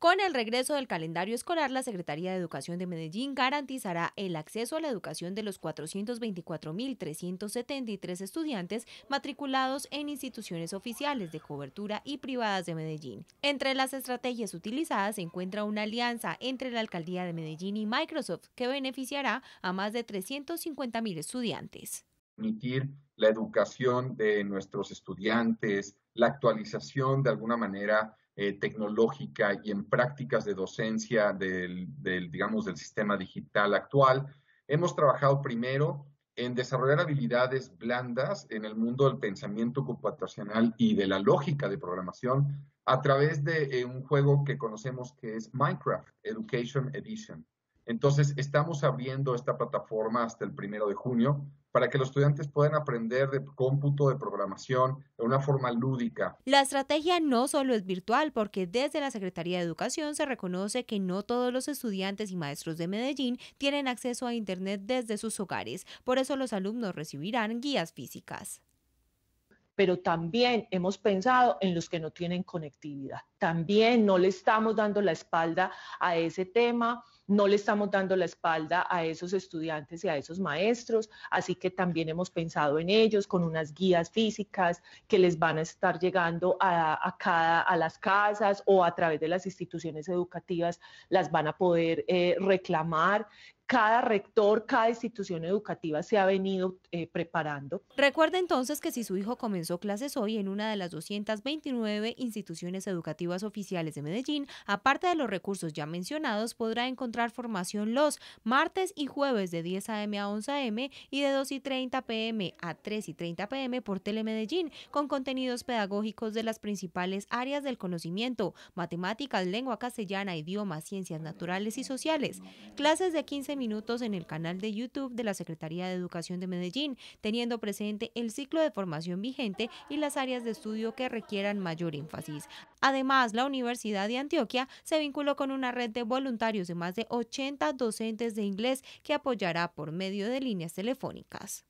Con el regreso del calendario escolar, la Secretaría de Educación de Medellín garantizará el acceso a la educación de los 424.373 estudiantes matriculados en instituciones oficiales de cobertura y privadas de Medellín. Entre las estrategias utilizadas se encuentra una alianza entre la Alcaldía de Medellín y Microsoft que beneficiará a más de 350.000 estudiantes. Permitir la educación de nuestros estudiantes, la actualización de alguna manera eh, tecnológica y en prácticas de docencia del, digamos, del sistema digital actual. Hemos trabajado primero en desarrollar habilidades blandas en el mundo del pensamiento computacional y de la lógica de programación a través de eh, un juego que conocemos que es Minecraft Education Edition. Entonces, estamos abriendo esta plataforma hasta el primero de junio para que los estudiantes puedan aprender de cómputo, de programación, de una forma lúdica. La estrategia no solo es virtual, porque desde la Secretaría de Educación se reconoce que no todos los estudiantes y maestros de Medellín tienen acceso a Internet desde sus hogares, por eso los alumnos recibirán guías físicas pero también hemos pensado en los que no tienen conectividad. También no le estamos dando la espalda a ese tema no le estamos dando la espalda a esos estudiantes y a esos maestros, así que también hemos pensado en ellos con unas guías físicas que les van a estar llegando a, cada, a las casas o a través de las instituciones educativas, las van a poder eh, reclamar cada rector, cada institución educativa se ha venido eh, preparando. Recuerda entonces que si su hijo comenzó clases hoy en una de las 229 instituciones educativas oficiales de Medellín, aparte de los recursos ya mencionados, podrá encontrar formación los martes y jueves de 10 a.m. a 11 a.m. y de 2 y 30 p.m. a 3 y 30 p.m. por Telemedellín, con contenidos pedagógicos de las principales áreas del conocimiento, matemáticas, lengua castellana, idiomas, ciencias naturales y sociales. Clases de 15 minutos en el canal de YouTube de la Secretaría de Educación de Medellín, teniendo presente el ciclo de formación vigente y las áreas de estudio que requieran mayor énfasis. Además, la Universidad de Antioquia se vinculó con una red de voluntarios de más de 80 docentes de inglés que apoyará por medio de líneas telefónicas.